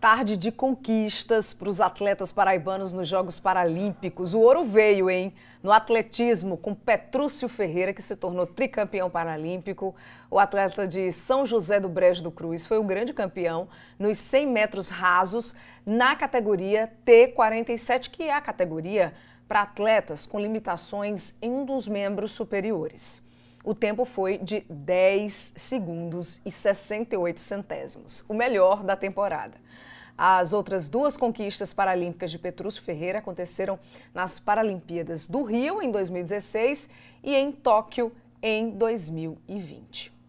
tarde de conquistas para os atletas paraibanos nos Jogos Paralímpicos. O ouro veio, hein? No atletismo, com Petrúcio Ferreira, que se tornou tricampeão paralímpico. O atleta de São José do Brejo do Cruz foi o grande campeão nos 100 metros rasos na categoria T47, que é a categoria para atletas com limitações em um dos membros superiores. O tempo foi de 10 segundos e 68 centésimos, o melhor da temporada. As outras duas conquistas paralímpicas de Petrúcio Ferreira aconteceram nas Paralimpíadas do Rio em 2016 e em Tóquio em 2020.